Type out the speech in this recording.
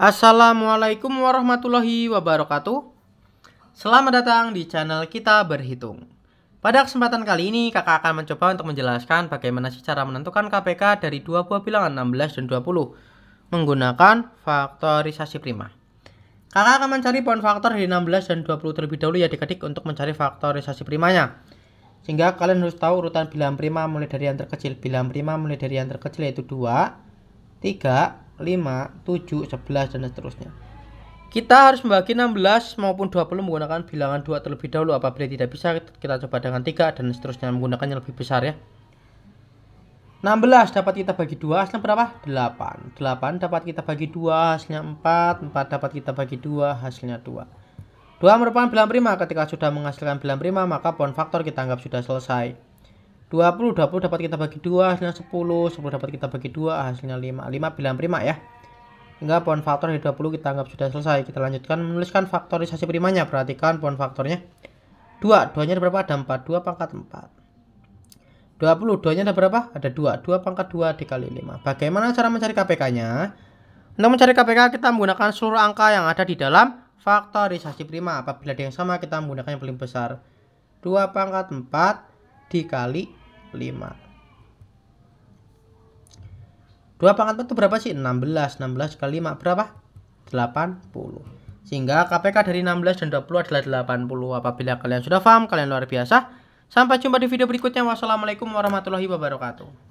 Assalamualaikum warahmatullahi wabarakatuh. Selamat datang di channel kita berhitung. Pada kesempatan kali ini, kakak akan mencoba untuk menjelaskan bagaimana sih cara menentukan KPK dari dua buah bilangan 16 dan 20 menggunakan faktorisasi prima. Kakak akan mencari poin faktor dari 16 dan 20 terlebih dahulu ya diketik untuk mencari faktorisasi primanya. Sehingga kalian harus tahu urutan bilangan prima mulai dari yang terkecil. Bilangan prima mulai dari yang terkecil yaitu 2, 3, 5, 7, 11 dan seterusnya. Kita harus membagi 16 maupun 20 menggunakan bilangan 2 terlebih dahulu apabila tidak bisa kita coba dengan 3 dan seterusnya menggunakan yang lebih besar ya. 16 dapat kita bagi 2 hasilnya berapa? 8 8 dapat kita bagi 2 hasilnya 4 4 dapat kita bagi 2 hasilnya 2 2 merupakan bilangan prima ketika sudah menghasilkan bilangan prima maka pohon faktor kita anggap sudah selesai 20 20 dapat kita bagi 2 hasilnya 10 10 dapat kita bagi 2 hasilnya 5 5 bilangan prima ya hingga pohon faktor dari 20 kita anggap sudah selesai kita lanjutkan menuliskan faktorisasi primanya perhatikan pohon faktornya 2 2 nya ada berapa ada 4 2 pangkat 4 20 2 nya ada berapa ada 2 2 pangkat 2 dikali 5 bagaimana cara mencari KPK nya untuk mencari KPK kita menggunakan seluruh angka yang ada di dalam faktorisasi prima apabila ada yang sama kita menggunakan yang paling besar 2 pangkat 4 dikali 5 2 pangkat 4 itu berapa sih? 16 16 kali 5 berapa? 80 Sehingga KPK dari 16 dan 20 adalah 80 Apabila kalian sudah paham, kalian luar biasa Sampai jumpa di video berikutnya Wassalamualaikum warahmatullahi wabarakatuh